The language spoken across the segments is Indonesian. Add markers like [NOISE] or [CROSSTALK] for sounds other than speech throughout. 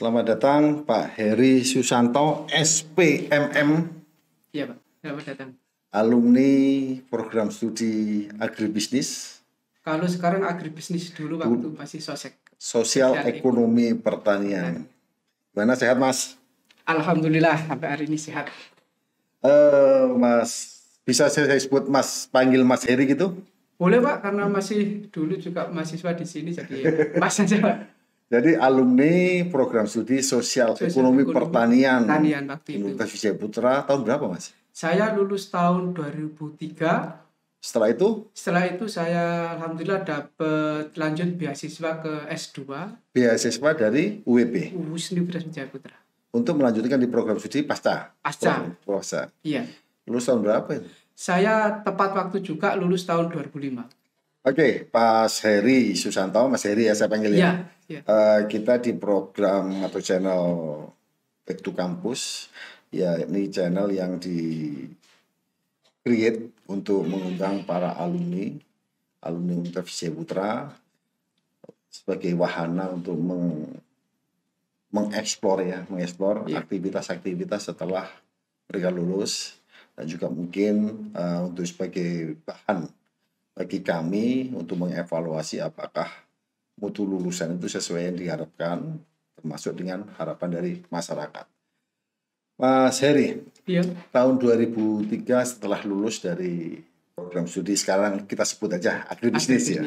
Selamat datang Pak Heri Susanto, SPMM. Iya Pak, selamat datang. Alumni program studi agribisnis. Kalau sekarang agribisnis dulu waktu du masih sosek. Sosial, ekonomi, ekonomi pertanian. Gimana sehat Mas? Alhamdulillah sampai hari ini sehat. Eh uh, Mas, bisa saya, sebut Mas, panggil Mas Heri gitu? Boleh Pak, karena masih dulu juga mahasiswa di sini jadi ya. [LAUGHS] Mas aja Pak. Jadi alumni program studi sosial, sosial ekonomi, ekonomi pertanian, pertanian waktu itu. Universitas Wijaya Putra tahun berapa mas? Saya lulus tahun 2003. Setelah itu? Setelah itu saya alhamdulillah dapat lanjut beasiswa ke S2. Beasiswa dari UWP. E e Universitas Wijaya Putra. Untuk melanjutkan di program studi pasca. Pasca. pasca. Iya. Lulus tahun berapa itu? Saya tepat waktu juga lulus tahun 2005. Oke, okay, Mas Heri Susanto, Mas Heri ya saya panggil ya. Yeah, ya, ya. yeah. Uh, kita di program atau channel Back to Campus, ya ini channel yang di create untuk mengundang para alumni, alumni Universitas Putra sebagai wahana untuk meng mengeksplor ya, mengeksplor aktivitas ya. aktivitas-aktivitas setelah mereka lulus dan juga mungkin uh, untuk sebagai bahan bagi kami untuk mengevaluasi apakah mutu lulusan itu sesuai yang diharapkan termasuk dengan harapan dari masyarakat. Mas Heri, iya. tahun 2003 setelah lulus dari program studi sekarang kita sebut aja agribisnis, ya.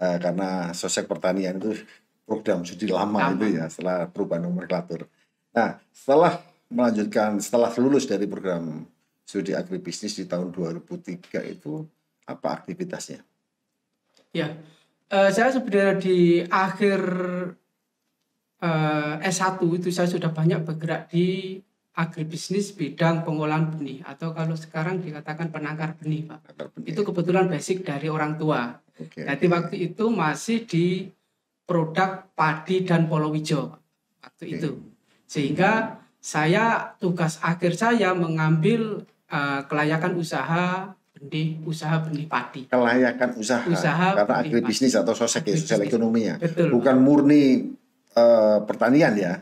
e, karena sosok pertanian itu program studi lama, lama itu ya setelah perubahan nomenklatur. Nah, setelah melanjutkan setelah lulus dari program studi agribisnis di tahun 2003 itu apa aktivitasnya? Ya, uh, saya sebenarnya di akhir uh, eh, S1 itu saya sudah banyak bergerak di agribisnis bidang pengolahan benih atau kalau sekarang dikatakan penangkar benih pak benih. itu kebetulan basic dari orang tua okay, jadi okay. waktu itu masih di produk padi dan polowijo waktu okay. itu sehingga saya tugas akhir saya mengambil uh, kelayakan usaha di usaha benih padi. Kelayakan usaha, usaha karena agribisnis atau sosek ya, sosial ekonomi ya. Bukan murni uh, pertanian ya.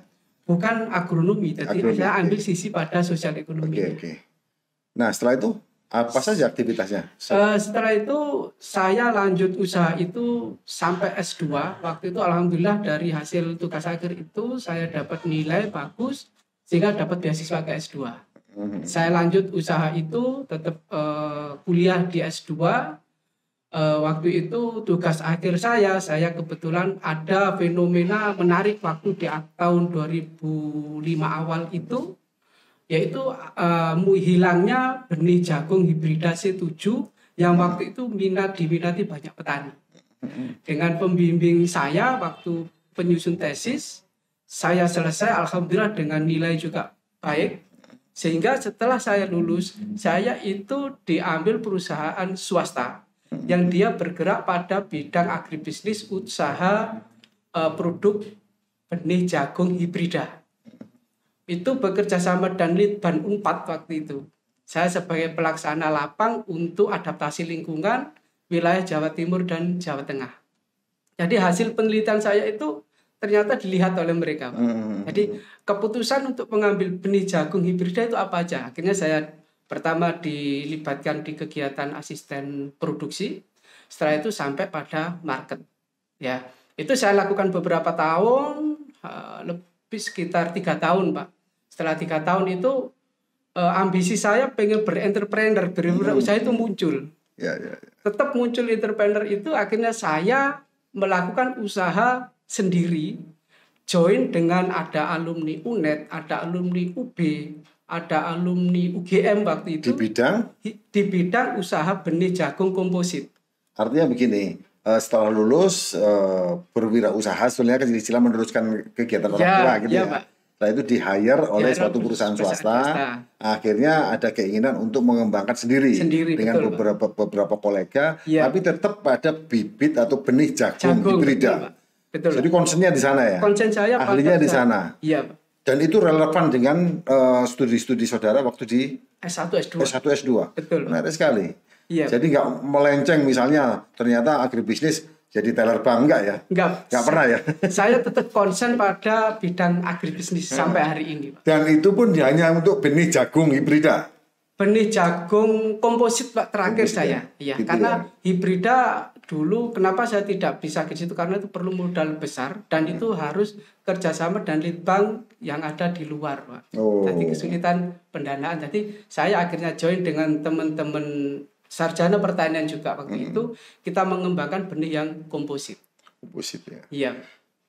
Bukan agronomi, jadi saya ambil sisi pada sosial ekonomi. Oke, oke. Nah, setelah itu apa saja aktivitasnya? Uh, setelah itu saya lanjut usaha itu sampai S2. Waktu itu alhamdulillah dari hasil tugas akhir itu saya dapat nilai bagus sehingga dapat beasiswa ke S2 Mm-hmm. Saya lanjut usaha itu tetap uh, eh, kuliah di S2. Uh, eh, waktu itu tugas akhir saya, saya kebetulan ada fenomena menarik waktu di tahun 2005 awal itu yaitu uh, eh, hilangnya benih jagung hibrida C7 yang waktu itu minat diminati banyak petani. Mm-hmm. Dengan pembimbing saya waktu penyusun tesis, saya selesai alhamdulillah dengan nilai juga baik sehingga setelah saya lulus, saya itu diambil perusahaan swasta yang dia bergerak pada bidang agribisnis usaha eh, produk benih jagung hibrida. Itu bekerja sama dan Litban Unpad waktu itu. Saya sebagai pelaksana lapang untuk adaptasi lingkungan wilayah Jawa Timur dan Jawa Tengah. Jadi hasil penelitian saya itu ternyata dilihat oleh mereka. Hmm. hmm, hmm Jadi hmm. keputusan untuk mengambil benih jagung hibrida itu apa aja? Akhirnya saya pertama dilibatkan di kegiatan asisten produksi, setelah itu sampai pada market. Ya, itu saya lakukan beberapa tahun, eh, lebih sekitar tiga tahun, Pak. Setelah tiga tahun itu eh, ambisi saya pengen berentrepreneur, berusaha hmm. itu muncul. Ya, ya, ya. Tetap muncul entrepreneur itu akhirnya saya melakukan usaha sendiri join dengan ada alumni UNED, ada alumni UB, ada alumni UGM waktu itu di bidang di bidang usaha benih jagung komposit. Artinya begini, eh, setelah lulus eh, berwirausaha sebenarnya kecil-kecilan kan meneruskan kegiatan orang ya, tua gitu ya. ya. Pak. itu di hire oleh ya, suatu perusahaan, swasta, swasta, akhirnya ada keinginan untuk mengembangkan sendiri, sendiri dengan betul, beberapa beberapa kolega, ya. tapi tetap ada bibit atau benih jagung, jagung hibrida. Betul. Jadi konsennya di sana ya. Konsen saya ahlinya di sana. Iya. Dan itu relevan dengan eh, studi-studi uh, saudara waktu di S1 S2. S1 S2. Betul. Menarik sekali. Iya. Jadi nggak melenceng misalnya ternyata agribisnis jadi teller bank enggak ya? Enggak. Enggak pernah ya? [LAUGHS] Saya tetap konsen pada bidang agribisnis hmm. sampai hari ini. Pak. Dan itu pun ya. hanya untuk benih jagung hibrida. Benih jagung komposit Pak terakhir komposit, saya. Ya? Iya, gitu karena ya. hibrida dulu kenapa saya tidak bisa ke situ karena itu perlu modal besar dan hmm. itu harus kerjasama dan litbang yang ada di luar pak. Oh. Jadi kesulitan pendanaan. Jadi saya akhirnya join dengan teman-teman sarjana pertanian juga waktu hmm. itu kita mengembangkan benih yang komposit. Komposit ya. Iya.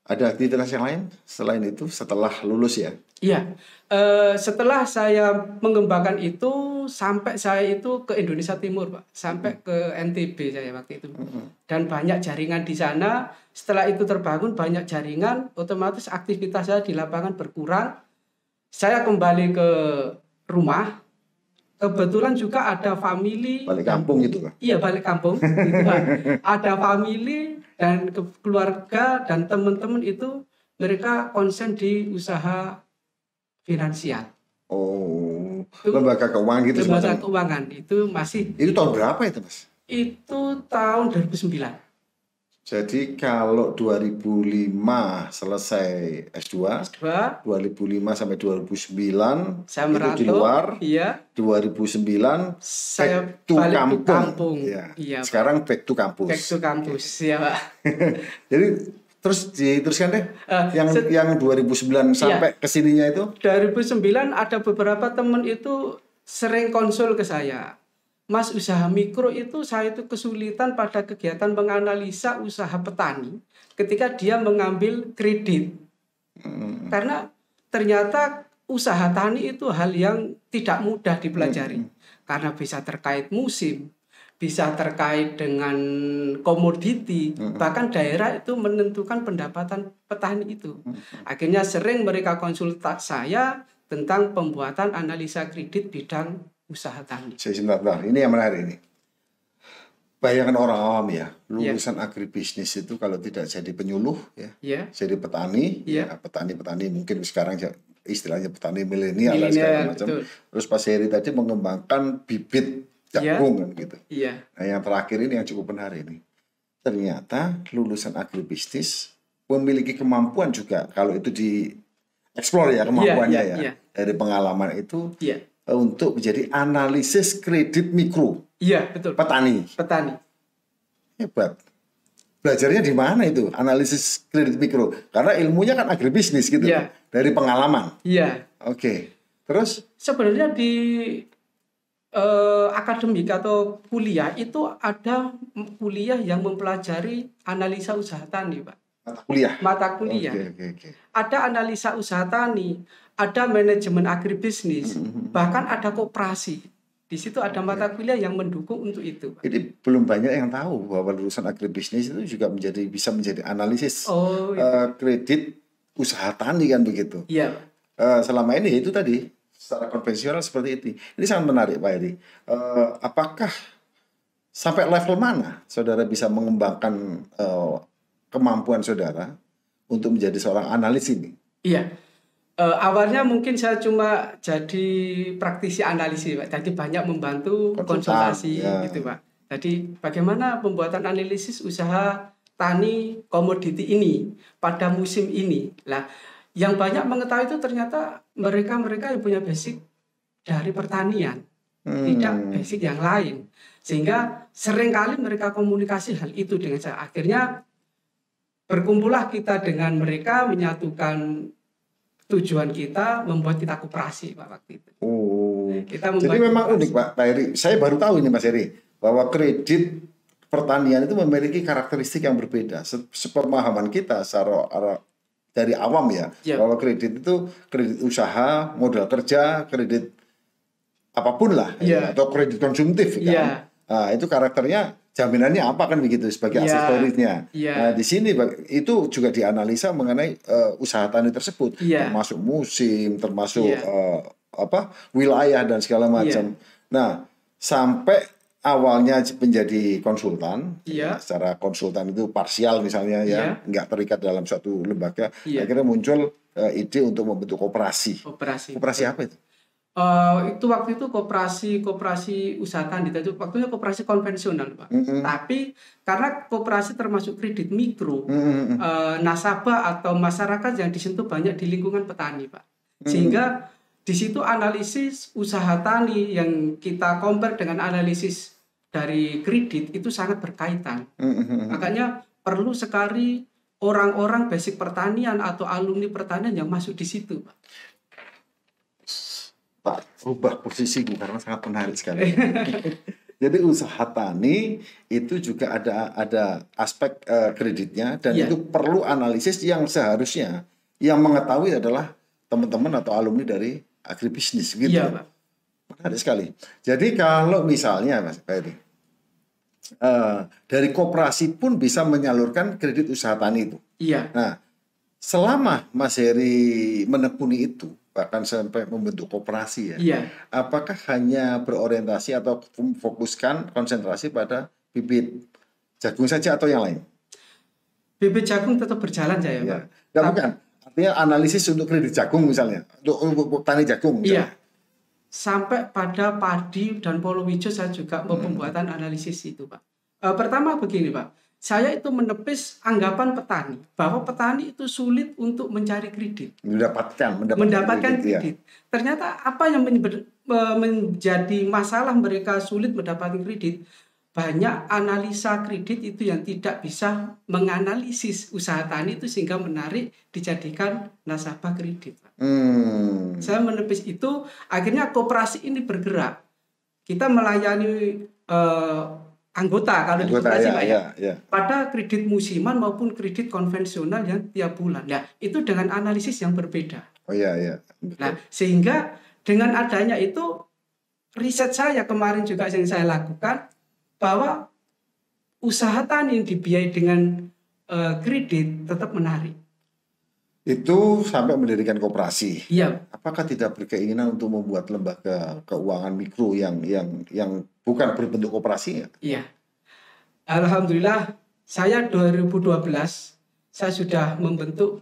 Ada aktivitas yang lain selain itu setelah lulus ya? Iya, e, setelah saya mengembangkan itu sampai saya itu ke Indonesia Timur, Pak, sampai ke NTB saya waktu itu. Dan banyak jaringan di sana. Setelah itu terbangun banyak jaringan, otomatis aktivitas saya di lapangan berkurang. Saya kembali ke rumah. Kebetulan juga ada family. Balik kampung gitu, Pak? Iya, balik kampung. Gitu, [LAUGHS] ada family dan keluarga dan teman-teman itu mereka konsen di usaha finansial. Oh, itu, lembaga keuangan gitu. Lembaga keuangan itu masih. Itu tahun berapa itu mas? Itu tahun 2009. Jadi kalau 2005 selesai S2, S2 2005 sampai 2009 saya merantau, itu di luar. Iya. 2009 saya back to balik kampung. kampung. Ya. Iya. iya Sekarang back to kampus. Back to kampus, ya, Pak. [LAUGHS] Jadi terus diteruskan deh uh, yang yang 2009 iya. sampai kesininya itu 2009 ada beberapa teman itu sering konsul ke saya Mas usaha mikro itu saya itu kesulitan pada kegiatan menganalisa usaha petani ketika dia mengambil kredit. Hmm. Karena ternyata usaha tani itu hal yang tidak mudah dipelajari. Hmm. Karena bisa terkait musim, bisa terkait dengan komoditi, hmm. bahkan daerah itu menentukan pendapatan petani itu. Akhirnya sering mereka konsultasi saya tentang pembuatan analisa kredit bidang usaha tani. Saya sebentar, ini yang menarik ini. Bayangan orang awam ya, ya. lulusan yeah. agribisnis itu kalau tidak jadi penyuluh ya, yeah. jadi petani, yeah. ya petani-petani mungkin sekarang ya, istilahnya petani milenial lah segala macam. Terus Pak Seri tadi mengembangkan bibit ya. jagung yeah. Kan gitu. Yeah. Nah yang terakhir ini yang cukup menarik ini. Ternyata lulusan agribisnis memiliki kemampuan juga kalau itu di explore ya kemampuannya yeah, yeah, ya yeah. dari pengalaman itu yeah untuk menjadi analisis kredit mikro. Iya, betul. Petani. Petani. Hebat. Belajarnya di mana itu? Analisis kredit mikro. Karena ilmunya kan agribisnis gitu. Iya. Dari pengalaman. Iya. Oke. Okay. Terus sebenarnya di eh, akademik atau kuliah itu ada kuliah yang mempelajari analisa usaha tani, Pak. Mata kuliah. Mata kuliah. Okay, okay, okay. Ada analisa usaha tani, ada manajemen agribisnis, mm-hmm, mm-hmm. bahkan ada kooperasi Di situ ada mata iya. kuliah yang mendukung untuk itu. Jadi belum banyak yang tahu bahwa lulusan agribisnis itu juga menjadi bisa menjadi analisis oh, iya. uh, kredit usaha tani kan begitu. Iya. Uh, selama ini itu tadi secara konvensional seperti itu. Ini sangat menarik Pak Eri. Uh, eh, apakah sampai level mana saudara bisa mengembangkan uh, kemampuan saudara untuk menjadi seorang analis ini? Iya. Uh, awalnya mungkin saya cuma jadi praktisi analisis, Pak. Jadi banyak membantu konsultasi ya. gitu, Pak. Jadi bagaimana pembuatan analisis usaha tani komoditi ini pada musim ini. Lah, yang banyak mengetahui itu ternyata mereka-mereka yang punya basic dari pertanian, hmm. tidak basic yang lain. Sehingga seringkali mereka komunikasi hal itu dengan saya. Akhirnya berkumpullah kita dengan mereka menyatukan tujuan kita membuat kita kooperasi Pak waktu itu. Oh. Kita Jadi memang kooperasi. unik Pak, Pak Eri. Saya baru tahu ini Mas Eri bahwa kredit pertanian itu memiliki karakteristik yang berbeda. Sepemahaman kita secara dari awam ya, ya, bahwa kredit itu kredit usaha, modal kerja, kredit apapun lah ya. Ya, atau kredit konsumtif kan. Ya. Nah, itu karakternya jaminannya apa kan begitu sebagai yeah. aksesorisnya. Yeah. Nah di sini itu juga dianalisa mengenai uh, usaha tani tersebut, yeah. termasuk musim, termasuk yeah. Iya. uh, apa wilayah dan segala iya. macam. Yeah. Nah sampai awalnya menjadi konsultan, yeah. ya, secara konsultan itu parsial misalnya ya, yeah. nggak terikat dalam suatu lembaga, yeah. akhirnya muncul uh, ide untuk membentuk operasi. Operasi, operasi apa itu? Uh, itu waktu itu koperasi koperasi usaha tani itu waktunya koperasi konvensional pak mm -hmm. tapi karena koperasi termasuk kredit mikro mm -hmm. uh, nasabah atau masyarakat yang disentuh banyak di lingkungan petani pak mm -hmm. sehingga di situ analisis usaha tani yang kita compare dengan analisis dari kredit itu sangat berkaitan mm -hmm. makanya perlu sekali orang-orang basic pertanian atau alumni pertanian yang masuk di situ pak tak ubah posisiku karena sangat menarik sekali. [LAUGHS] Jadi usaha tani itu juga ada ada aspek uh, kreditnya dan yeah. itu perlu analisis yang seharusnya yang mengetahui adalah teman-teman atau alumni dari agribisnis gitu. Yeah, menarik sekali. Jadi kalau misalnya Mas Ferry uh, eh, dari koperasi pun bisa menyalurkan kredit usaha tani itu. Iya. Yeah. Nah, selama Mas Heri menekuni itu, bahkan sampai membentuk kooperasi ya. Iya. Apakah hanya berorientasi atau fokuskan konsentrasi pada bibit jagung saja atau yang lain? Bibit jagung tetap berjalan ya, ya. Pak. Tidak bukan. Artinya analisis untuk kredit jagung misalnya, untuk, untuk tani jagung. Misalnya. Iya. Sampai pada padi dan polowijo saya juga hmm. pembuatan analisis itu, Pak. E, pertama begini, Pak saya itu menepis anggapan petani bahwa petani itu sulit untuk mencari kredit. Mendapatkan, mendapatkan, mendapatkan kredit. Ya. kredit. Ya. Ternyata apa yang e, menjadi masalah mereka sulit mendapatkan kredit, banyak analisa kredit itu yang tidak bisa menganalisis usaha tani itu sehingga menarik dijadikan nasabah kredit. Hmm. Saya menepis itu, akhirnya koperasi ini bergerak. Kita melayani e, anggota kalau anggota, di ya, Pak ya. ya, ya. Pada kredit musiman maupun kredit konvensional yang tiap bulan. ya itu dengan analisis yang berbeda. Oh iya iya. Betul. Nah, sehingga dengan adanya itu riset saya kemarin juga yang saya lakukan bahwa usaha tani yang dibiayai dengan uh, kredit tetap menarik itu sampai mendirikan koperasi. Iya. Apakah tidak berkeinginan untuk membuat lembaga keuangan mikro yang yang yang bukan berbentuk koperasi ya? Iya. Alhamdulillah saya 2012 saya sudah membentuk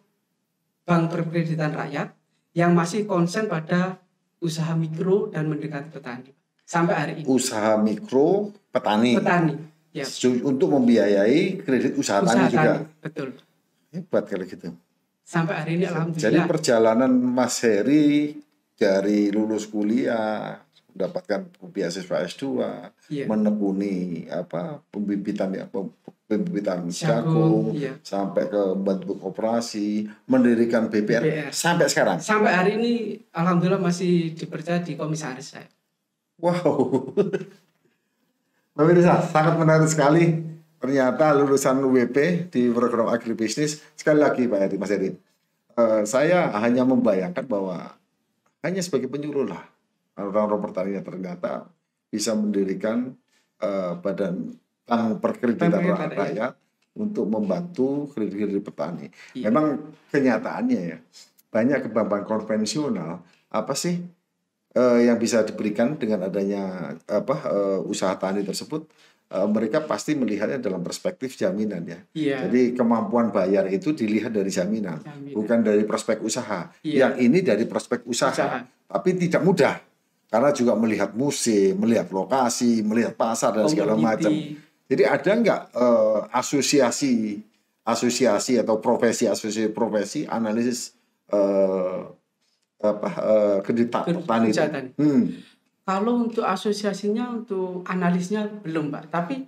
bank perkreditan rakyat yang masih konsen pada usaha mikro dan mendekati petani sampai hari ini. Usaha mikro petani. Petani. Ya. Untuk membiayai kredit usaha, usaha tani juga. betul. Hebat kalau gitu sampai hari ini alhamdulillah. Jadi perjalanan Mas Heri dari lulus kuliah mendapatkan beasiswa S2, iya. menekuni apa pembibitan ya pembibitan jagung iya. sampai ke bentuk operasi, mendirikan BPR, BPR sampai sekarang. Sampai hari ini alhamdulillah masih dipercaya di komisaris saya. Wow. Pemirsa, [LAUGHS] sangat menarik sekali ternyata lulusan UWP di program agribisnis sekali lagi Pak Eri Mas Eri uh, eh, saya hanya membayangkan bahwa hanya sebagai penyuluh lah orang-orang pertanian ternyata bisa mendirikan uh, badan bank perkreditan ya, rakyat, rakyat untuk membantu kredit-kredit petani. Iya. Memang kenyataannya ya banyak kebanggaan konvensional apa sih eh, yang bisa diberikan dengan adanya apa eh, usaha tani tersebut Eh, mereka pasti melihatnya dalam perspektif jaminan ya. Yeah. Jadi kemampuan bayar itu dilihat dari jaminan, jaminan. bukan dari prospek usaha. Yeah. Yang ini dari prospek usaha, usaha, tapi tidak mudah karena juga melihat musim, melihat lokasi, melihat pasar dan segala macam. Jadi ada nggak uh, asosiasi asosiasi atau profesi asosiasi profesi analisis uh, apa uh, kredit petani? Hmm kalau untuk asosiasinya, untuk analisnya belum, Pak. Tapi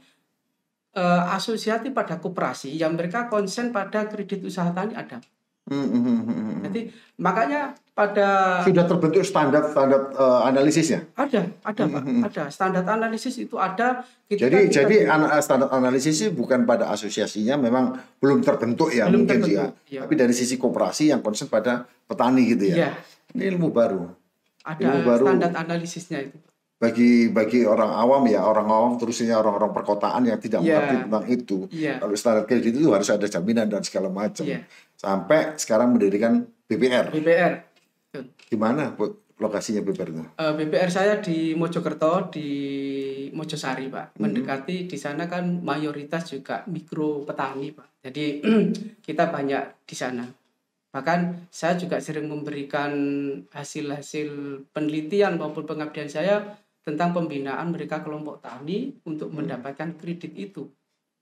uh, asosiasi pada koperasi yang mereka konsen pada kredit usaha tani ada. Mm-hmm. Jadi makanya pada sudah terbentuk standar standar uh, analisisnya. Ada, ada mm-hmm. pak, ada standar analisis itu ada. Kita, jadi kita jadi an- eh, standar analisis sih bukan pada asosiasinya memang belum terbentuk ya belum mungkin ya. terbentuk, ya. ya. Tapi dari sisi koperasi yang konsen pada petani gitu ya. ya. Ini ilmu baru. Ada baru. standar analisisnya itu. Bagi bagi orang awam ya, orang awam terusnya orang-orang perkotaan yang tidak yeah. mengerti tentang itu. Yeah. Kalau standar kredit gitu harus ada jaminan dan segala macam. Yeah. Sampai sekarang mendirikan BPR. BPR. Di mana lokasinya BPR nya eh, BPR saya di Mojokerto di Mojosari pak. Mm-hmm. Mendekati di sana kan mayoritas juga mikro petani pak. Jadi [CLEARS THROAT] kita banyak di sana. Bahkan saya juga sering memberikan hasil-hasil penelitian maupun pengabdian saya tentang pembinaan mereka kelompok tani untuk hmm. mendapatkan kredit itu.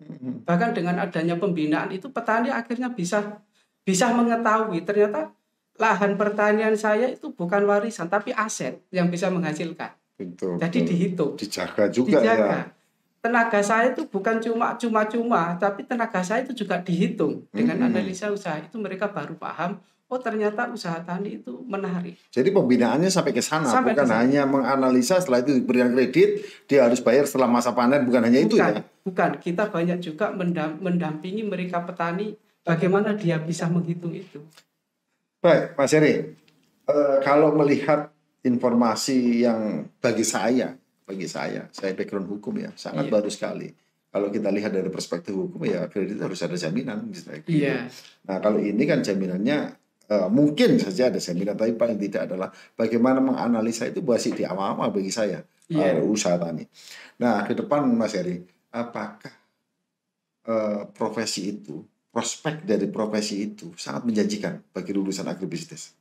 Hmm. Bahkan dengan adanya pembinaan itu petani akhirnya bisa bisa mengetahui ternyata lahan pertanian saya itu bukan warisan tapi aset yang bisa menghasilkan. Betul. Jadi dihitung. Dijaga juga ya. dijaga. ya tenaga saya itu bukan cuma cuma-cuma, tapi tenaga saya itu juga dihitung dengan hmm. analisa usaha itu mereka baru paham. Oh ternyata usaha tani itu menarik. Jadi pembinaannya sampai ke sana, sampai bukan kesana. hanya menganalisa setelah itu diberikan kredit, dia harus bayar setelah masa panen, bukan hanya bukan, itu ya? Bukan, kita banyak juga mendampingi mereka petani, bagaimana dia bisa menghitung itu. Baik, Mas Yeri, eh, kalau melihat informasi yang bagi saya bagi saya. Saya background hukum ya, sangat yeah. baru sekali. Kalau kita lihat dari perspektif hukum ya kredit harus ada jaminan misalnya. Gitu. Iya. Nah, kalau ini kan jaminannya Uh, mungkin saja ada jaminan tapi paling tidak adalah bagaimana menganalisa itu masih di awal-awal bagi saya yeah. Iya. uh, usaha tani. Nah ke depan Mas Heri, apakah uh, profesi itu prospek dari profesi itu sangat menjanjikan bagi lulusan agribisnis?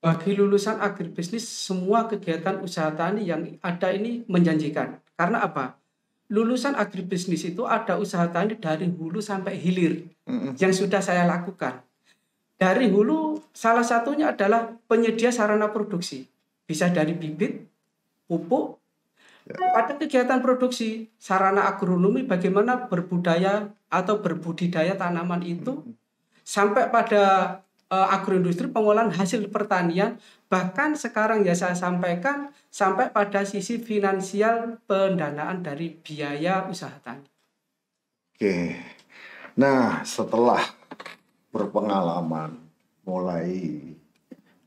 bagi lulusan agribisnis semua kegiatan usaha tani yang ada ini menjanjikan. Karena apa? Lulusan agribisnis itu ada usaha tani dari hulu sampai hilir mm -hmm. yang sudah saya lakukan. Dari hulu salah satunya adalah penyedia sarana produksi. Bisa dari bibit, pupuk, pada ya. kegiatan produksi, sarana agronomi bagaimana berbudaya atau berbudidaya tanaman itu sampai pada uh, agroindustri pengolahan hasil pertanian bahkan sekarang ya saya sampaikan sampai pada sisi finansial pendanaan dari biaya usaha tani. Oke. Nah, setelah berpengalaman mulai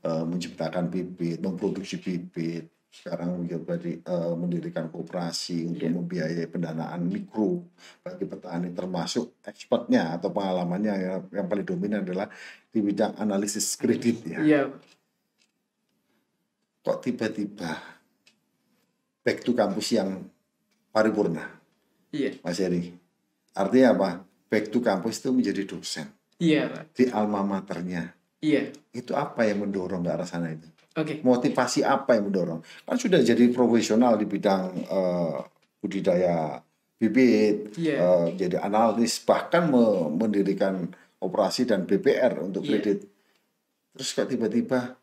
uh, menciptakan bibit, memproduksi bibit, sekarang menjadi uh, eh, mendirikan kooperasi untuk yeah. membiayai pendanaan mikro bagi petani termasuk expertnya atau pengalamannya yang, yang paling dominan adalah di bidang analisis kredit ya. Yeah. Kok tiba-tiba back to kampus yang paripurna? Yeah. Mas Eri. Artinya apa? Back to kampus itu menjadi dosen. Yeah. Di alma maternya. Yeah. Itu apa yang mendorong ke arah sana itu? Oke. Okay. Motivasi apa yang mendorong? Kan sudah jadi profesional di bidang uh, budidaya bibit, yeah. Iya. uh, jadi analis bahkan me mendirikan operasi dan BPR untuk iya. kredit. Terus kok tiba-tiba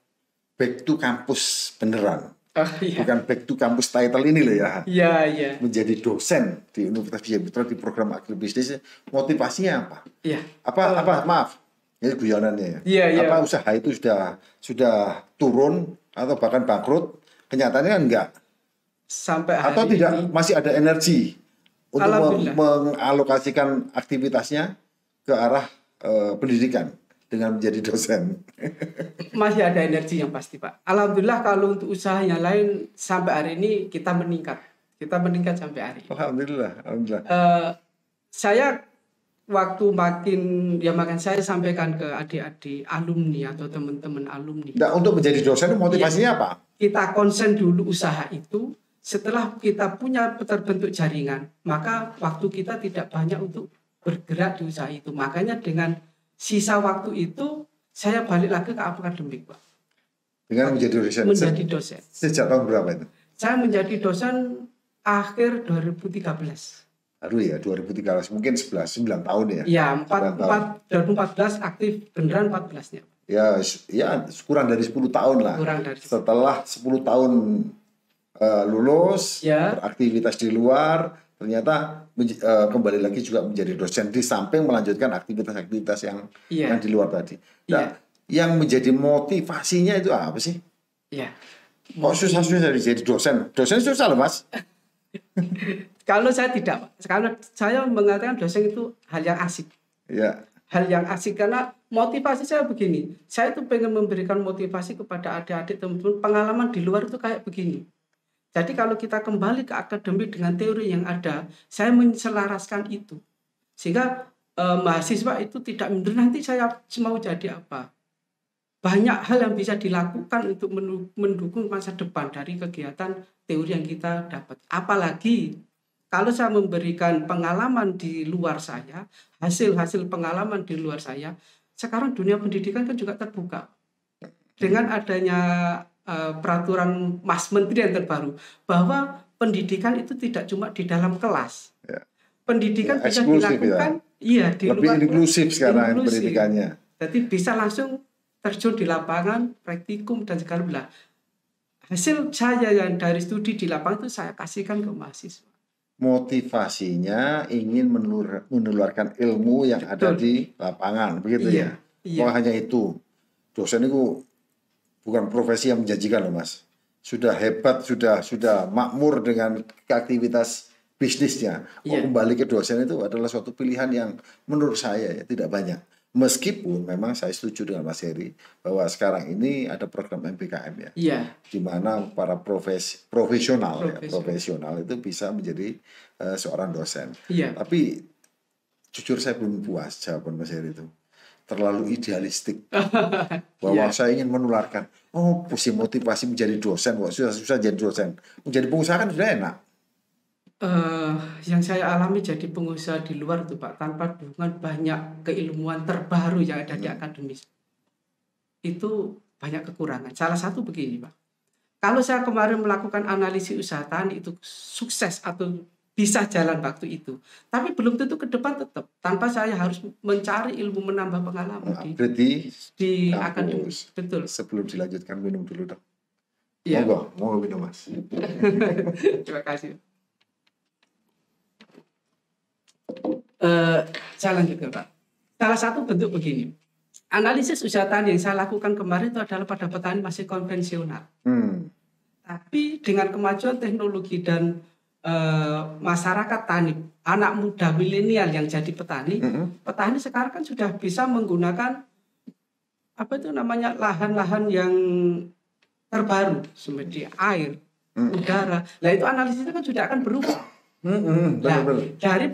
back to kampus beneran. Oh, yeah. Bukan back to kampus title ini loh ya. Iya, iya. Menjadi dosen di Universitas Jaya terus di program agribisnis motivasinya apa? Iya. Apa oh, apa maaf, jadi guyonannya. Iya, iya. Apa usaha itu sudah sudah turun atau bahkan bangkrut? Kenyataannya kan enggak. Sampai hari atau tidak ini, masih ada energi untuk mengalokasikan aktivitasnya ke arah e, pendidikan dengan menjadi dosen. [LAUGHS] masih ada energi yang pasti, Pak. Alhamdulillah kalau untuk usaha yang lain sampai hari ini kita meningkat. Kita meningkat sampai hari ini. Alhamdulillah, alhamdulillah. e, saya waktu makin ya makin saya sampaikan ke adik-adik alumni atau teman-teman alumni. Nah, untuk menjadi dosen motivasinya ya, apa? Kita konsen dulu usaha itu. Setelah kita punya terbentuk jaringan, maka waktu kita tidak banyak untuk bergerak di usaha itu. Makanya dengan sisa waktu itu saya balik lagi ke akademik, Pak. Dengan menjadi dosen. Menjadi dosen. Sejak tahun berapa itu? Saya menjadi dosen akhir 2013. Aduh ya 2013 mungkin 11 9 tahun ya. Iya, 4 tahun. 2014 aktif beneran 14-nya. Ya, ya kurang dari 10 tahun lah. Kurang dari 10. Setelah 10 tahun uh, lulus, ya. beraktivitas di luar, ternyata uh, kembali lagi juga menjadi dosen di samping melanjutkan aktivitas-aktivitas yang ya. yang di luar tadi. Nah, ya. yang menjadi motivasinya itu apa sih? Iya. Kok susah-susah jadi dosen? Dosen susah loh, Mas. [LAUGHS] Kalau saya tidak, kalau saya mengatakan dosen itu hal yang asik. Ya. Hal yang asik karena motivasi saya begini. Saya itu pengen memberikan motivasi kepada adik-adik teman-teman pengalaman di luar itu kayak begini. Jadi kalau kita kembali ke akademik dengan teori yang ada, saya menselaraskan itu. Sehingga eh, mahasiswa itu tidak mundur nanti saya mau jadi apa banyak hal yang bisa dilakukan untuk mendukung masa depan dari kegiatan teori yang kita dapat. Apalagi kalau saya memberikan pengalaman di luar saya, hasil-hasil pengalaman di luar saya, sekarang dunia pendidikan kan juga terbuka. Dengan adanya uh, peraturan Mas Menteri yang terbaru bahwa pendidikan itu tidak cuma di dalam kelas. Ya. Pendidikan ya, bisa ya. dilakukan ya. iya di Lebih luar inklusif sekarang inklusif. pendidikannya. Jadi bisa langsung terjun di lapangan, praktikum dan segala bela. Hasil saya yang dari studi di lapangan itu saya kasihkan ke mahasiswa motivasinya ingin menelur, menularkan ilmu yang Betul. ada di lapangan begitu iya, ya iya. Oh, hanya itu dosen itu bukan profesi yang menjanjikan loh mas sudah hebat sudah sudah makmur dengan aktivitas bisnisnya oh, iya. kembali ke dosen itu adalah suatu pilihan yang menurut saya ya, tidak banyak Meskipun memang saya setuju dengan Mas Heri bahwa sekarang ini ada program MPKM ya, ya. di mana para profes, profesional, ya, profesional ya profesional itu bisa menjadi uh, seorang dosen. Ya. Tapi jujur saya belum puas jawaban Mas Heri itu terlalu idealistik [LAUGHS] iya. bahwa ya. saya ingin menularkan oh pusing motivasi menjadi dosen kok susah susah jadi dosen menjadi pengusaha kan sudah enak uh, yang saya alami jadi pengusaha di luar tuh Pak tanpa dukungan banyak keilmuan terbaru yang ada di hmm. akademis itu banyak kekurangan. Salah satu begini Pak, kalau saya kemarin melakukan analisis usaha tani itu sukses atau bisa jalan waktu itu, tapi belum tentu ke depan tetap tanpa saya harus mencari ilmu menambah pengalaman nah, di berarti di akademis. Betul. Sebelum dilanjutkan minum dulu dong. Iya. Monggo, mau minum Mas. [LAUGHS] Terima kasih. Eh, saya lanjutkan ya, Pak. Salah satu bentuk begini. Analisis usaha tani yang saya lakukan kemarin itu adalah pada petani masih konvensional. Hmm. Tapi dengan kemajuan teknologi dan e, masyarakat tani, anak muda milenial yang jadi petani, hmm. petani sekarang kan sudah bisa menggunakan apa itu namanya lahan-lahan yang terbaru seperti air, hmm. udara. Nah itu analisisnya kan sudah akan berubah. Hmm, hmm, nah, dari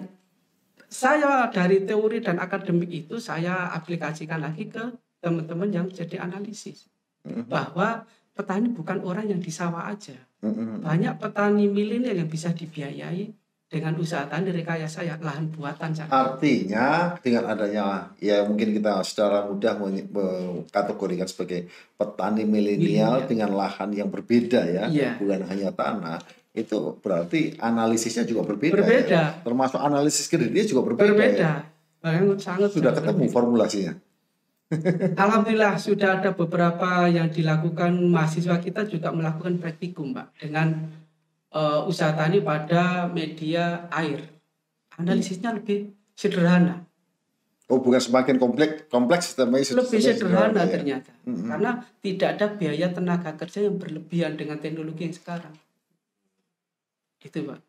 saya dari teori dan akademik itu saya aplikasikan lagi ke teman-teman yang jadi analisis mm-hmm. bahwa petani bukan orang yang di sawah aja mm-hmm. banyak petani milenial yang bisa dibiayai dengan usaha tani rekayasa ya lahan buatan cara. artinya dengan adanya ya mungkin kita secara mudah mengkategorikan sebagai petani milenial dengan lahan yang berbeda ya yeah. bukan hanya tanah itu berarti analisisnya juga berbeda. Ya. Berbeda. Ya? Termasuk analisis kreditnya juga berbeda. Berbeda. Ya? Bahkan sangat sudah ketemu berbeda. formulasinya. Alhamdulillah sudah ada beberapa yang dilakukan mahasiswa kita juga melakukan praktikum, Pak, dengan uh, usaha tani pada media air. Analisisnya lebih sederhana. Oh, bukan semakin kompleks, kompleks tapi lebih sederhana, ya? ternyata. -hmm. Karena tidak ada biaya tenaga kerja yang berlebihan dengan teknologi yang sekarang gitu pak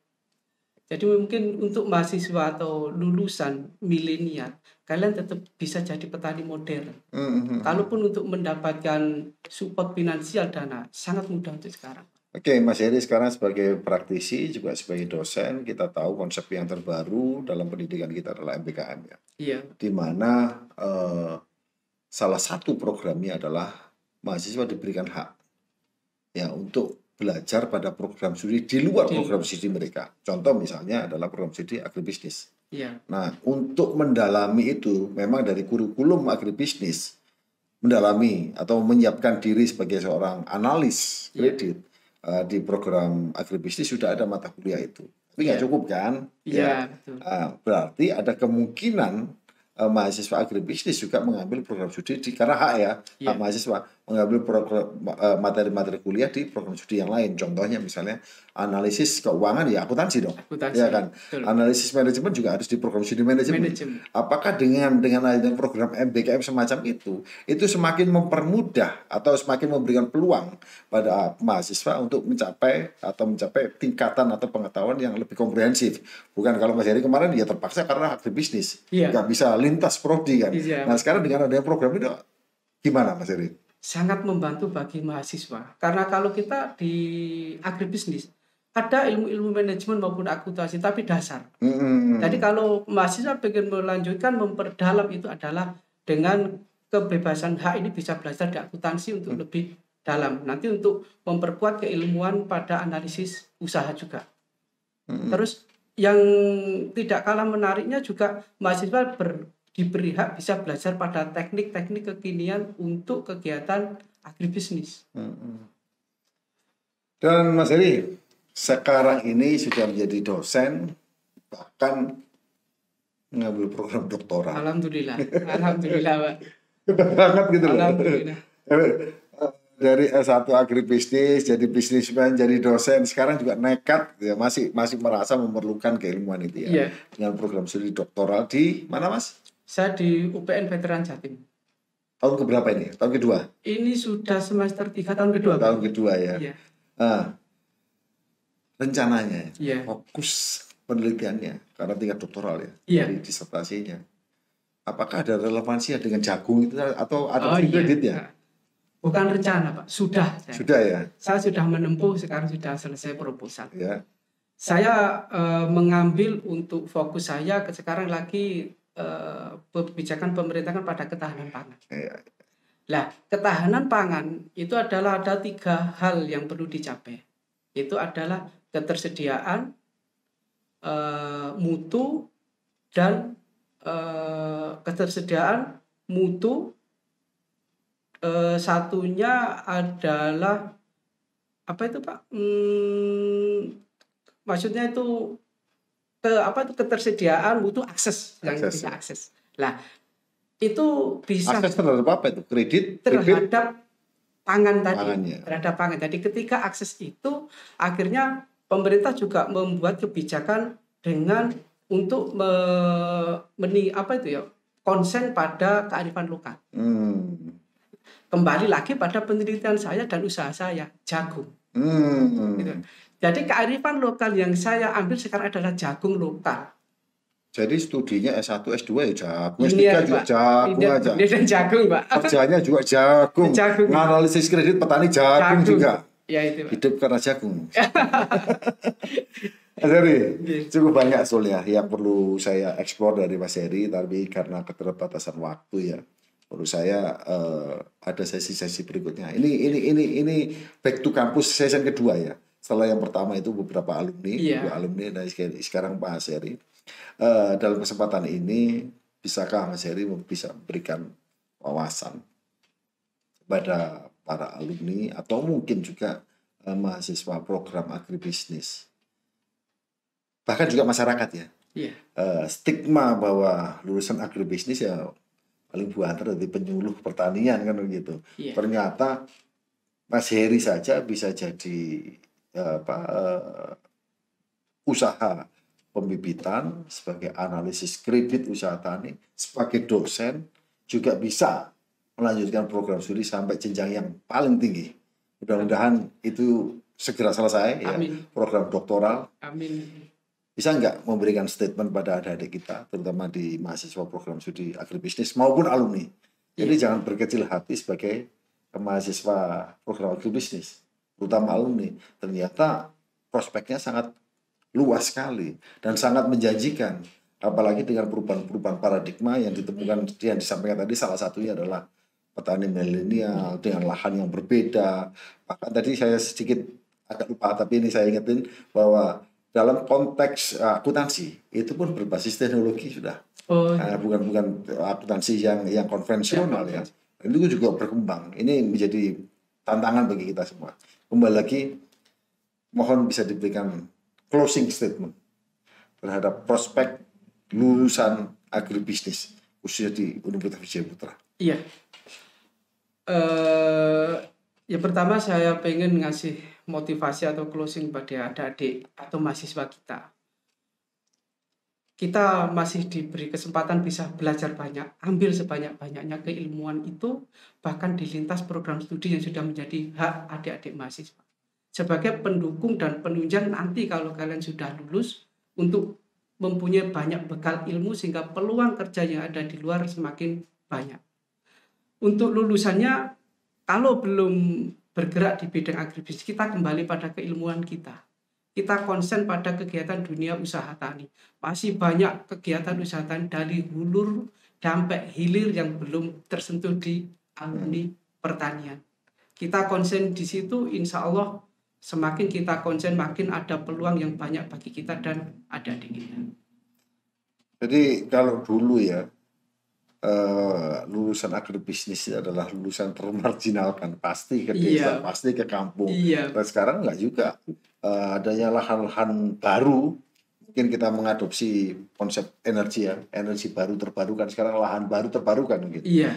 jadi mungkin untuk mahasiswa atau lulusan milenial kalian tetap bisa jadi petani modern mm-hmm. kalaupun untuk mendapatkan support finansial dana sangat mudah untuk sekarang Oke, okay, Mas Heri sekarang sebagai praktisi juga sebagai dosen kita tahu konsep yang terbaru dalam pendidikan kita adalah MBKM ya. Iya. Di mana uh, salah satu programnya adalah mahasiswa diberikan hak ya untuk belajar pada program studi di luar di. program studi mereka. Contoh misalnya adalah program studi agribisnis. Ya. Nah, untuk mendalami itu memang dari kurikulum agribisnis mendalami atau menyiapkan diri sebagai seorang analis iya. kredit uh, di program agribisnis sudah ada mata kuliah itu. Tapi nggak ya. cukup kan? Iya. Ya. Uh, berarti ada kemungkinan uh, mahasiswa agribisnis juga mengambil program studi di karena hak ya, ya. hak iya. mahasiswa mengambil eh, materi-materi kuliah di program studi yang lain. Contohnya misalnya analisis keuangan ya akuntansi dong. Akutansi, Ya kan. Betul. Analisis manajemen juga harus di program studi manajemen. Apakah dengan dengan adanya program MBKM semacam itu itu semakin mempermudah atau semakin memberikan peluang pada mahasiswa untuk mencapai atau mencapai tingkatan atau pengetahuan yang lebih komprehensif. Bukan kalau Mas Heri kemarin ya terpaksa karena aktif bisnis. Iya. Nggak bisa lintas prodi kan. Iya. Nah, sekarang dengan adanya program itu gimana Mas Heri? sangat membantu bagi mahasiswa. Karena kalau kita di agribisnis ada ilmu-ilmu manajemen maupun akuntansi tapi dasar. Mm-hmm. Jadi kalau mahasiswa ingin melanjutkan memperdalam itu adalah dengan kebebasan hak ini bisa belajar di akuntansi untuk mm-hmm. lebih dalam. Nanti untuk memperkuat keilmuan pada analisis usaha juga. Mm-hmm. Terus yang tidak kalah menariknya juga mahasiswa ber, diberi hak bisa belajar pada teknik-teknik kekinian untuk kegiatan agribisnis. Dan Mas Heri, sekarang ini sudah menjadi dosen, bahkan ngambil program doktoral. Alhamdulillah, [LAUGHS] alhamdulillah Pak. Hebat banget gitu loh. Alhamdulillah. Dari S1 agribisnis, jadi bisnismen, jadi dosen, sekarang juga nekat ya masih masih merasa memerlukan keilmuan itu ya. Yeah. Dengan program studi doktoral di mana Mas? Saya di UPN Veteran Jatim. Tahun keberapa ini? Tahun kedua? Ini sudah semester tiga tahun kedua. Tahun kedua ya. ya. Ah, rencananya ya. Iya. fokus penelitiannya karena tingkat doktoral ya, ya. dari disertasinya. Apakah ada relevansi ya dengan jagung itu atau ada oh, iya. ya nah. Bukan rencana pak, sudah. Saya. Sudah ya. Saya sudah menempuh sekarang sudah selesai proposal. Ya. Saya e, mengambil untuk fokus saya ke sekarang lagi kebijakan eh, pemerintah kan pada ketahanan pangan. Nah, ketahanan pangan itu adalah ada tiga hal yang perlu dicapai. Itu adalah ketersediaan, eh, mutu, dan eh, ketersediaan, mutu. satunya adalah apa itu Pak? Hmm, maksudnya itu ke apa ketersediaan butuh akses, akses yang bisa ya. akses. Nah, itu bisa akses terhadap apa itu? Kredit terhadap pangan tadi, Pangannya. terhadap pangan. Jadi ketika akses itu akhirnya pemerintah juga membuat kebijakan dengan untuk me, meni apa itu ya konsen pada kearifan lokal. Hmm. Kembali lagi pada penelitian saya dan usaha saya jagung. Hmm. Gitu. Jadi kearifan lokal yang saya ambil sekarang adalah jagung lokal. Jadi studinya S1, S2 ya iya, jagung, S3 ya, juga jagung ini, aja. Ini dan jagung, Pak. Kerjanya juga jagung. jagung. Analisis kredit petani jagung, jagung. juga. Ya itu, Pak. Hidup karena jagung. Jadi [LAUGHS] eh, iya. cukup banyak soal ya yang perlu saya eksplor dari Mas Heri, tapi karena keterbatasan waktu ya menurut saya uh, ada sesi-sesi berikutnya. Ini ini ini ini back to kampus season kedua ya setelah yang pertama itu beberapa alumni, yeah. dua alumni dan sekarang Pak Haseri. Uh, dalam kesempatan ini bisakah Mas Heri bisa memberikan wawasan pada para alumni atau mungkin juga uh, mahasiswa program agribisnis bahkan juga masyarakat ya yeah. Iya. uh, stigma bahwa lulusan agribisnis ya paling buatan dari penyuluh pertanian kan begitu yeah. ternyata Mas Heri saja bisa jadi apa, uh, usaha pembibitan, sebagai analisis kredit usaha tani, sebagai dosen juga bisa melanjutkan program studi sampai jenjang yang paling tinggi. Mudah-mudahan itu segera selesai ya program doktoral. Amin. Bisa nggak memberikan statement pada adik-adik kita, terutama di mahasiswa program studi agribisnis maupun alumni. Jadi yeah. jangan berkecil hati sebagai mahasiswa program agribisnis terutama alumni ternyata prospeknya sangat luas sekali dan sangat menjanjikan apalagi dengan perubahan-perubahan paradigma yang ditemukan iya. yang disampaikan tadi salah satunya adalah petani milenial dengan lahan yang berbeda bahkan tadi saya sedikit agak lupa tapi ini saya ingetin bahwa dalam konteks eh, akuntansi itu pun berbasis teknologi sudah oh, eh, iya. bukan bukan akuntansi yang yang konvensional iya, ya, ya. itu juga berkembang ini menjadi tantangan bagi kita semua kembali lagi mohon bisa diberikan closing statement terhadap prospek lulusan agribisnis usia di Universitas Wijaya Putra. Iya. Uh, ya pertama saya pengen ngasih motivasi atau closing pada adik-adik atau mahasiswa kita kita masih diberi kesempatan bisa belajar banyak, ambil sebanyak-banyaknya keilmuan itu bahkan di lintas program studi yang sudah menjadi hak adik-adik mahasiswa. Sebagai pendukung dan penunjang nanti kalau kalian sudah lulus untuk mempunyai banyak bekal ilmu sehingga peluang kerja yang ada di luar semakin banyak. Untuk lulusannya, kalau belum bergerak di bidang agribis kita kembali pada keilmuan kita kita konsen pada kegiatan dunia usaha tani. Masih banyak kegiatan usaha tani dari hulur sampai hilir yang belum tersentuh di di pertanian. Kita konsen di situ, insya Allah semakin kita konsen, makin ada peluang yang banyak bagi kita dan ada di kita. Jadi kalau dulu ya, Uh, lulusan agribisnis adalah lulusan termarginalkan pasti ke iya. desa, iya. pasti ke kampung. Iya. Dan nah, sekarang nggak juga. Eh, adanya lahan-lahan baru mungkin kita mengadopsi konsep energi ya energi baru terbarukan sekarang lahan baru terbarukan gitu iya.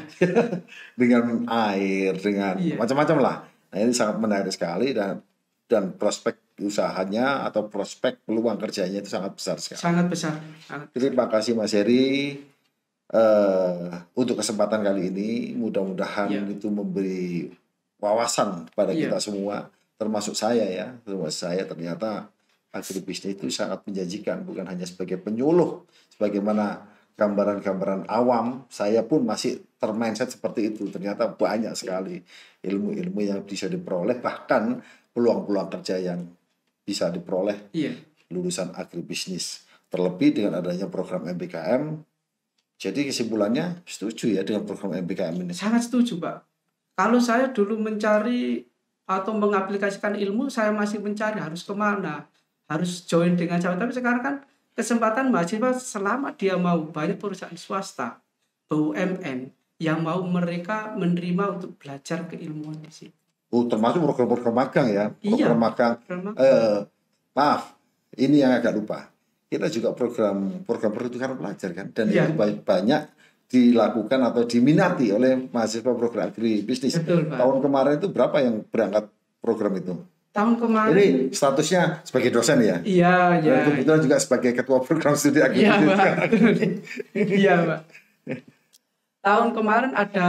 [LAUGHS] dengan air dengan iya. macam-macam lah nah ini sangat menarik sekali dan dan prospek usahanya atau prospek peluang kerjanya itu sangat besar sekali sangat besar sangat besar. terima kasih Mas Heri uh, untuk kesempatan kali ini mudah-mudahan iya. itu memberi wawasan kepada iya. kita semua termasuk saya ya termasuk saya ternyata agribisnis itu sangat menjanjikan bukan hanya sebagai penyuluh sebagaimana gambaran-gambaran awam saya pun masih termindset seperti itu ternyata banyak sekali ilmu-ilmu yang bisa diperoleh bahkan peluang-peluang kerja yang bisa diperoleh iya. lulusan agribisnis terlebih dengan adanya program MBKM jadi kesimpulannya setuju ya dengan program MBKM ini sangat setuju pak kalau saya dulu mencari atau mengaplikasikan ilmu saya masih mencari harus kemana harus join dengan siapa tapi sekarang kan kesempatan mahasiswa selama dia mau banyak perusahaan swasta BUMN yang mau mereka menerima untuk belajar keilmuan di sini Oh, termasuk program-program magang ya, iya, program magang. eh, maaf, ini yang agak lupa. Kita juga program program pertukaran pelajar kan, dan iya. itu banyak dilakukan atau diminati oleh mahasiswa program agribisnis. Betul, Tahun kemarin itu berapa yang berangkat program itu? Tahun kemarin. Ini statusnya sebagai dosen ya? Iya, iya. Dan kebetulan juga sebagai ketua program studi agribisnis. Iya, iya, Pak. iya, Tahun kemarin ada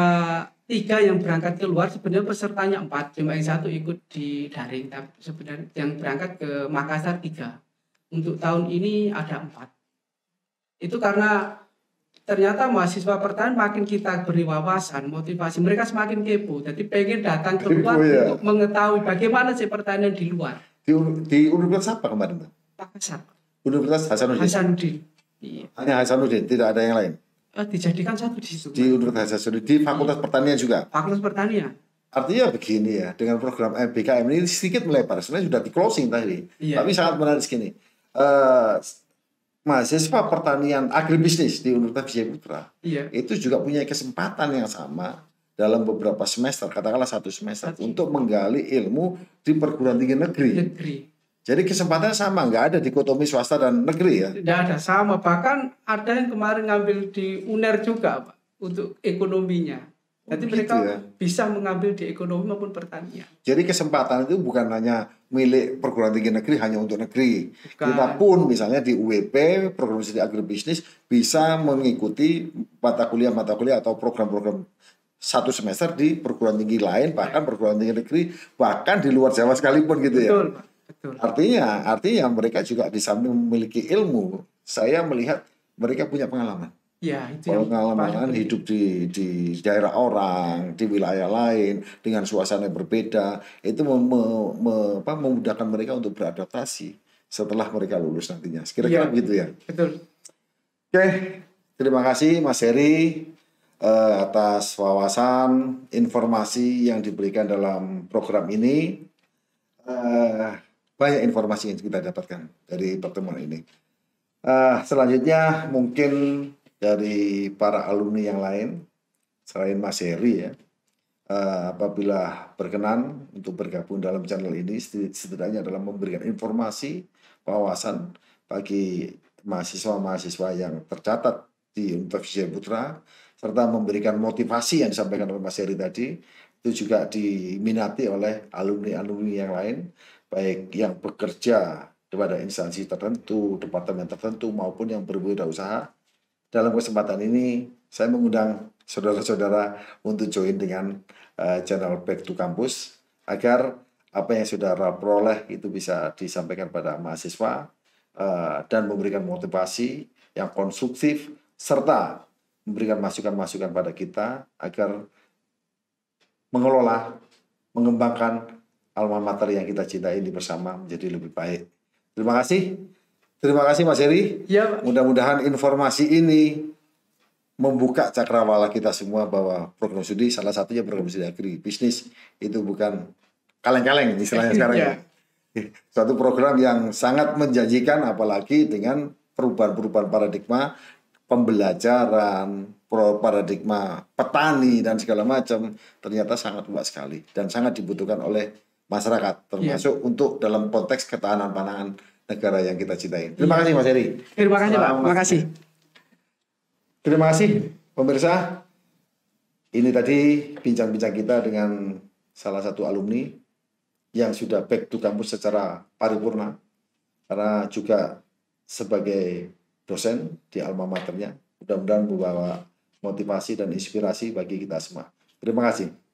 tiga yang berangkat ke luar sebenarnya pesertanya empat cuma yang satu ikut di daring tapi sebenarnya yang berangkat ke Makassar tiga untuk tahun ini ada empat itu karena ternyata mahasiswa pertanian makin kita beri wawasan, motivasi, mereka semakin kepo. Jadi pengen datang ke luar ya. untuk mengetahui bagaimana sih pertanian di luar. Di, di Universitas apa kemarin? Makassar. Universitas Hasanuddin. Hasanuddin. Iya. Hanya Hasanuddin, tidak ada yang lain. Eh, dijadikan satu di situ. Di Universitas Hasanuddin, di Fakultas iya. Pertanian juga. Fakultas Pertanian. Artinya begini ya, dengan program MBKM ini sedikit melebar. Sebenarnya sudah di closing tadi, iya, tapi sangat menarik gini. Uh, eh, mahasiswa pertanian agribisnis di Universitas Bisa Putra iya. itu juga punya kesempatan yang sama dalam beberapa semester katakanlah satu semester Hati. untuk menggali ilmu di perguruan tinggi negeri. negeri. Jadi kesempatan sama nggak ada dikotomi swasta dan negeri ya? Tidak ada sama bahkan ada yang kemarin ngambil di UNER juga pak untuk ekonominya Nanti oh, mereka gitu ya? bisa mengambil di ekonomi maupun pertanian. Jadi kesempatan itu bukan hanya milik perguruan tinggi negeri hanya untuk negeri. Bukan. Kita pun misalnya di UWP e program studi agribisnis bisa mengikuti mata kuliah mata kuliah atau program-program satu semester di perguruan tinggi lain bahkan perguruan tinggi negeri bahkan di luar Jawa sekalipun gitu ya. Betul, betul. Artinya artinya mereka juga di memiliki ilmu, saya melihat mereka punya pengalaman. Ya, itu kalau pengalaman hidup di di daerah orang, di wilayah lain dengan suasana yang berbeda, itu mem, me, me, apa, memudahkan mereka untuk beradaptasi setelah mereka lulus nantinya. Kira-kira iya. begitu ya. Betul. Oke, terima kasih Mas Heri uh, atas wawasan, informasi yang diberikan dalam program ini. uh, banyak informasi yang kita dapatkan dari pertemuan ini. uh, selanjutnya mungkin dari para alumni yang lain selain Mas Heri ya eh, apabila berkenan untuk bergabung dalam channel ini setidaknya dalam memberikan informasi wawasan bagi mahasiswa-mahasiswa yang tercatat di Universitas Putra serta memberikan motivasi yang disampaikan oleh Mas Heri tadi itu juga diminati oleh alumni-alumni yang lain baik yang bekerja kepada instansi tertentu, departemen tertentu maupun yang berwirausaha dalam kesempatan ini saya mengundang saudara-saudara untuk join dengan uh, channel Back to Campus agar apa yang saudara peroleh itu bisa disampaikan pada mahasiswa uh, dan memberikan motivasi yang konstruktif serta memberikan masukan-masukan pada kita agar mengelola, mengembangkan alma mater yang kita cintai ini bersama menjadi lebih baik. Terima kasih. Terima kasih Mas Heri. Ya. Mudah-mudahan informasi ini membuka cakrawala kita semua bahwa program studi salah satunya program studi agri bisnis itu bukan kaleng-kaleng istilahnya [LAUGHS] sekarang ya. Iya. [LAUGHS] Suatu program yang sangat menjanjikan apalagi dengan perubahan-perubahan paradigma pembelajaran, paradigma petani dan segala macam ternyata sangat luas sekali dan sangat dibutuhkan oleh masyarakat termasuk ya. untuk dalam konteks ketahanan pangan negara yang kita cintai. Iya. Terima kasih Mas Eri. Terima kasih Selamat. Pak. Terima kasih. Terima kasih pemirsa. Ini tadi bincang-bincang kita dengan salah satu alumni yang sudah back to kampus secara paripurna karena juga sebagai dosen di alma maternya. Mudah-mudahan membawa motivasi dan inspirasi bagi kita semua. Terima kasih.